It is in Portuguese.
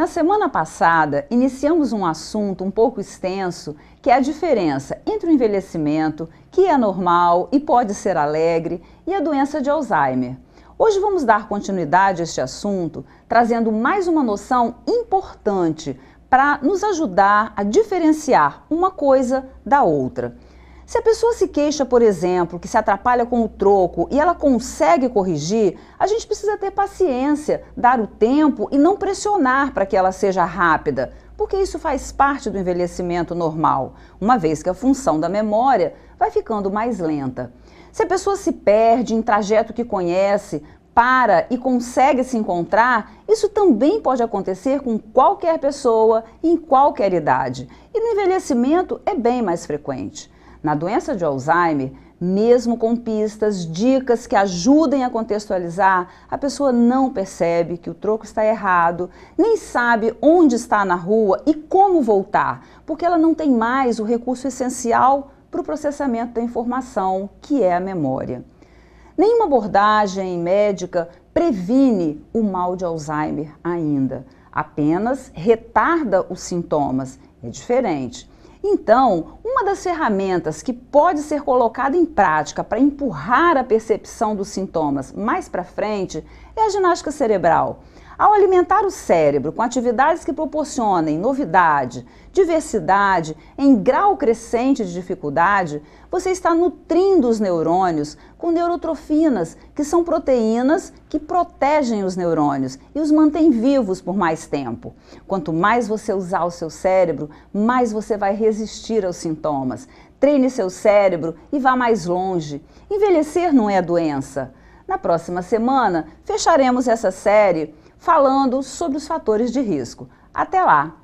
Na semana passada, iniciamos um assunto um pouco extenso, que é a diferença entre o envelhecimento, que é normal e pode ser alegre, e a doença de Alzheimer. Hoje vamos dar continuidade a este assunto, trazendo mais uma noção importante para nos ajudar a diferenciar uma coisa da outra. Se a pessoa se queixa, por exemplo, que se atrapalha com o troco e ela consegue corrigir, a gente precisa ter paciência, dar o tempo e não pressionar para que ela seja rápida, porque isso faz parte do envelhecimento normal, uma vez que a função da memória vai ficando mais lenta. Se a pessoa se perde em trajeto que conhece, para e consegue se encontrar, isso também pode acontecer com qualquer pessoa, em qualquer idade. E no envelhecimento é bem mais frequente. Na doença de Alzheimer, mesmo com pistas, dicas que ajudem a contextualizar, a pessoa não percebe que o troco está errado, nem sabe onde está na rua e como voltar, porque ela não tem mais o recurso essencial para o processamento da informação, que é a memória. Nenhuma abordagem médica previne o mal de Alzheimer ainda, apenas retarda os sintomas. É diferente. Então, uma das ferramentas que pode ser colocada em prática para empurrar a percepção dos sintomas mais para frente é a ginástica cerebral. Ao alimentar o cérebro com atividades que proporcionem novidade, diversidade, em grau crescente de dificuldade, você está nutrindo os neurônios com neurotrofinas, que são proteínas que protegem os neurônios e os mantêm vivos por mais tempo. Quanto mais você usar o seu cérebro, mais você vai resistir aos sintomas. Treine seu cérebro e vá mais longe. Envelhecer não é doença. Na próxima semana, fecharemos essa série falando sobre os fatores de risco. Até lá!